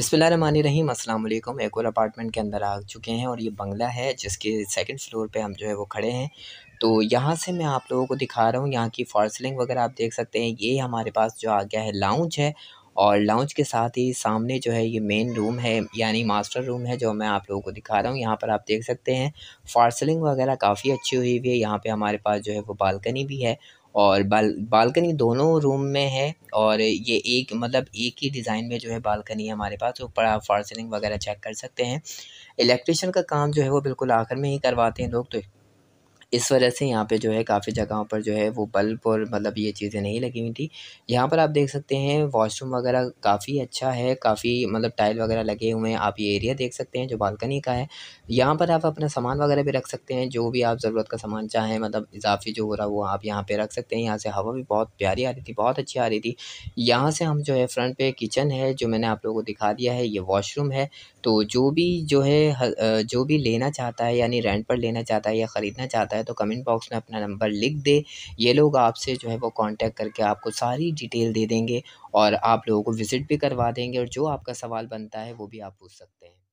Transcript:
बिसमीम अल्लाम एकोल अपार्टमेंट के अंदर आ चुके हैं और ये बंगला है जिसके सेकंड फ्लोर पे हम जो है वो खड़े हैं तो यहाँ से मैं आप लोगों को दिखा रहा हूँ यहाँ की फॉर्सलिंग वगैरह आप देख सकते हैं ये हमारे पास जो आ गया है लाउंज है और लाउंज के साथ ही सामने जो है ये मेन रूम है यानी मास्टर रूम है जो मैं आप लोगों को दिखा रहा हूँ यहाँ पर आप देख सकते हैं फार्सलिंग वगैरह काफ़ी अच्छी हुई हुई है यहाँ पे हमारे पास जो है वो बालकनी भी है और बाल बालकनी दोनों रूम में है और ये एक मतलब एक ही डिज़ाइन में जो है बालकनी है हमारे पास तो ऊपर आप फॉर्सलिंग वगैरह चेक कर सकते हैं इलेक्ट्रिशियन का काम जो है वो बिल्कुल आखिर में ही करवाते हैं लोग तो इस वजह से यहाँ पे जो है काफ़ी जगहों पर जो है वो बल्ब और मतलब ये चीज़ें नहीं लगी हुई थी यहाँ पर आप देख सकते हैं वॉशरूम वगैरह काफ़ी अच्छा है काफ़ी मतलब टाइल वगैरह लगे हुए हैं आप ये एरिया देख सकते हैं जो बालकनी का है यहाँ पर आप अपना सामान वगैरह भी रख सकते हैं जो भी आप ज़रूरत का सामान चाहें मतलब इजाफी जो हो रहा वो आप यहाँ पर रख सकते हैं यहाँ से हवा भी बहुत प्यारी आ रही थी बहुत अच्छी आ रही थी यहाँ से हम जो है फ्रंट पे किचन है जो मैंने आप लोगों को दिखा दिया है ये वॉशरूम है तो जो भी जो है जो भी लेना चाहता है यानी रेंट पर लेना चाहता है या ख़रीदना चाहता है है तो कमेंट बॉक्स में अपना नंबर लिख दे ये लोग आपसे जो है वो कांटेक्ट करके आपको सारी डिटेल दे देंगे और आप लोगों को विज़िट भी करवा देंगे और जो आपका सवाल बनता है वो भी आप पूछ सकते हैं